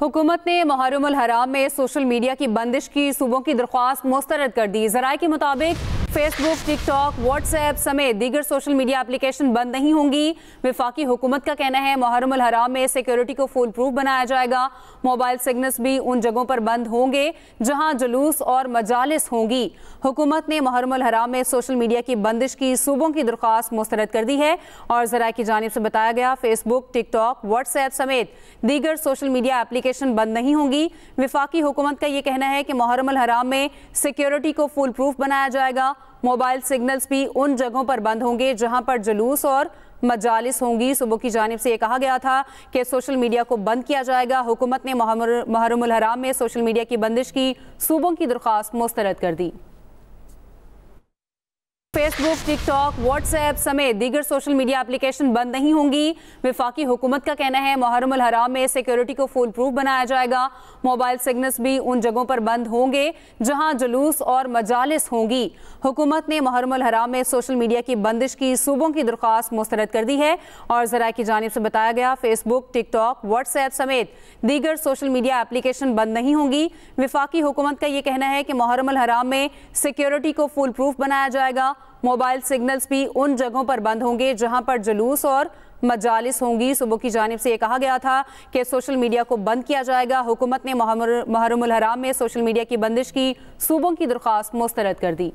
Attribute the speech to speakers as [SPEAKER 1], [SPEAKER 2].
[SPEAKER 1] हुकूमत ने मुहरम हराम में सोशल मीडिया की बंदिश की सूबों की दरख्वास्त मुस्तरद कर दी जराये के मुताबिक फेसबुक टिकटॉक व्हाट्सएप समेत दीगर सोशल मीडिया एप्लीकेशन बंद नहीं होंगी विफाकी हुकूमत का कहना है मुहरम हराम में सिक्योरिटी को फुल प्रूफ बनाया जाएगा मोबाइल सिग्नल्स भी उन जगहों पर बंद होंगे जहां जुलूस और मजालिस होंगी हुकूमत ने मुहरम हराम में सोशल मीडिया की बंदिश की सूबों की दरख्वास्त मुस्तरद कर दी है और जरा की जानब से बताया गया फेसबुक टिकटॉक व्हाट्सएप समेत दीगर सोशल मीडिया एप्लीकेशन बंद नहीं होंगी विफाकी हुकूमत का ये कहना है कि मुहरम हराम में सिक्योरिटी को फुल प्रूफ बनाया जाएगा मोबाइल सिग्नल्स भी उन जगहों पर बंद होंगे जहां पर जुलूस और मजालिस होंगी सुबह की जानब से ये कहा गया था कि सोशल मीडिया को बंद किया जाएगा हुकूमत ने मुहरम हराम में सोशल मीडिया की बंदिश की सूबों की दरख्वास्त मुस्तरद कर दी फेसबुक टिकटॉक व्हाट्सएप समेत दीगर सोशल मीडिया एप्लीकेशन बंद नहीं होंगी विफाकी हुकूमत का कहना है मुहरम हराम में सिक्योरिटी को फुल प्रूफ बनाया जाएगा मोबाइल सिग्नल्स भी उन जगहों पर बंद होंगे जहां जुलूस और मजालिस होंगी हुकूमत ने मुहरम हराम में सोशल मीडिया की बंदिश की सूबों की दरख्वास्त मुस्तरद कर दी है और जरा की जानब से बताया गया फेसबुक टिकटॉक व्हाट्सएप समेत दीगर सोशल मीडिया एप्लीकेशन बंद नहीं होंगी विफाकी हुकूमत का ये कहना है कि मुहरम हराम में सिक्योरिटी को फुल प्रूफ बनाया जाएगा मोबाइल सिग्नल्स भी उन जगहों पर बंद होंगे जहां पर जुलूस और मजालिस होंगी सुबह की जानब से ये कहा गया था कि सोशल मीडिया को बंद किया जाएगा हुकूमत ने मुहरम हराम में सोशल मीडिया की बंदिश की सूबों की दरख्वास्त मुस्तरद कर दी